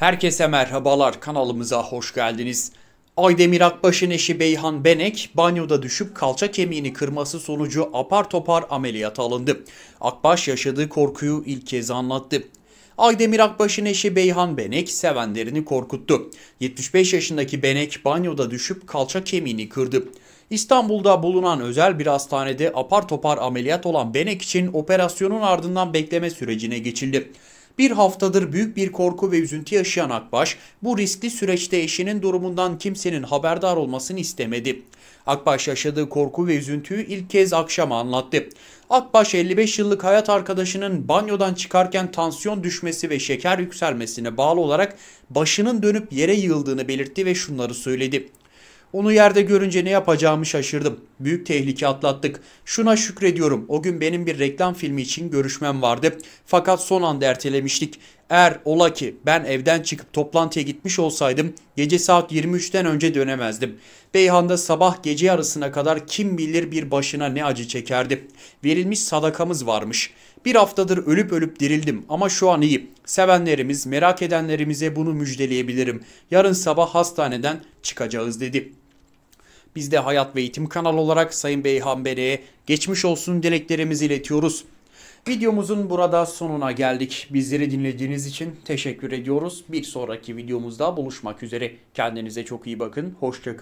Herkese merhabalar kanalımıza hoş geldiniz. Aydemir Akbaş'ın eşi Beyhan Benek banyoda düşüp kalça kemiğini kırması sonucu apar topar ameliyat alındı. Akbaş yaşadığı korkuyu ilk kez anlattı. Aydemir Akbaş'ın eşi Beyhan Benek sevenlerini korkuttu. 75 yaşındaki Benek banyoda düşüp kalça kemiğini kırdı. İstanbul'da bulunan özel bir hastanede apar topar ameliyat olan Benek için operasyonun ardından bekleme sürecine geçildi. Bir haftadır büyük bir korku ve üzüntü yaşayan Akbaş, bu riskli süreçte eşinin durumundan kimsenin haberdar olmasını istemedi. Akbaş yaşadığı korku ve üzüntüyü ilk kez akşam anlattı. Akbaş 55 yıllık hayat arkadaşının banyodan çıkarken tansiyon düşmesi ve şeker yükselmesine bağlı olarak başının dönüp yere yığıldığını belirtti ve şunları söyledi. Onu yerde görünce ne yapacağımı şaşırdım. Büyük tehlike atlattık. Şuna şükrediyorum. O gün benim bir reklam filmi için görüşmem vardı. Fakat son anda ertelemiştik. Eğer ola ki ben evden çıkıp toplantıya gitmiş olsaydım gece saat 23'ten önce dönemezdim. Beyhan'da sabah gece yarısına kadar kim bilir bir başına ne acı çekerdi. Verilmiş sadakamız varmış. Bir haftadır ölüp ölüp dirildim ama şu an iyi. Sevenlerimiz, merak edenlerimize bunu müjdeleyebilirim. Yarın sabah hastaneden çıkacağız dedi.'' Biz de Hayat ve Eğitim kanal olarak Sayın Beyhanber'e geçmiş olsun dileklerimizi iletiyoruz. Videomuzun burada sonuna geldik. Bizleri dinlediğiniz için teşekkür ediyoruz. Bir sonraki videomuzda buluşmak üzere. Kendinize çok iyi bakın. Hoşçakalın.